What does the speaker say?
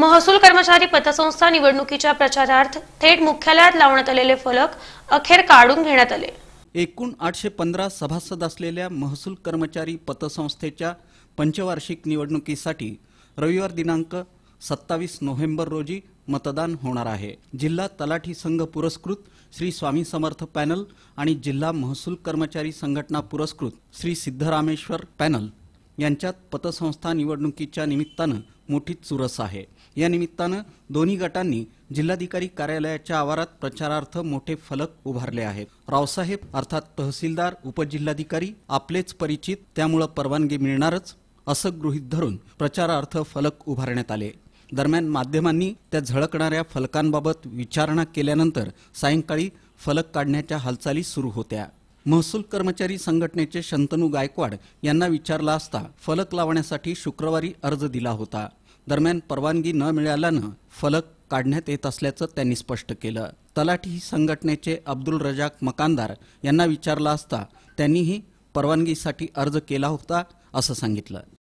महसूल कर्मचारी पतसंस्था निवडणुकीच्या प्रचारार्थ थेट मुख्यालयात लावण्यात आलेले फलक अखेर काढून घेण्यात आले एकूण आठशे पंधरा सभासद असलेल्या महसूल कर्मचारी पतसंस्थेच्या पंचवार्षिक निवडणुकीसाठी रविवार दिनांक सत्तावीस नोव्हेंबर रोजी मतदान होणार आहे जिल्हा तलाठी संघ पुरस्कृत श्री स्वामी समर्थ पॅनल आणि जिल्हा महसूल कर्मचारी संघटना पुरस्कृत श्री सिद्धरामेश्वर पॅनल यांच्यात पतसंस्था निवडणुकीच्या निमित्तानं मोठी चुरस आहे या निमित्तानं दोन्ही गटांनी जिल्हाधिकारी कार्यालयाच्या आवारात प्रचारार्थ मोठे फलक उभारले आहेत रावसाहेब अर्थात तहसीलदार उपजिल्हाधिकारी आपलेच परिचित त्यामुळं परवानगी मिळणारच असं गृहीत धरून प्रचारार्थ फलक उभारण्यात आले दरम्यान माध्यमांनी त्या झळकणाऱ्या फलकांबाबत विचारणा केल्यानंतर सायंकाळी फलक काढण्याच्या हालचाली सुरू होत्या महसूल कर्मचारी संघटनेचे शंतनू गायकवाड यांना विचारला असता फलक लावण्यासाठी शुक्रवारी अर्ज दिला होता दरम्यान परवानगी न मिळाल्यानं फलक काढण्यात येत असल्याचं त्यांनी स्पष्ट केलं तलाठी संघटनेचे अब्दुल रजाक मकानदार यांना विचारला असता त्यांनीही परवानगीसाठी अर्ज केला होता असं सांगितलं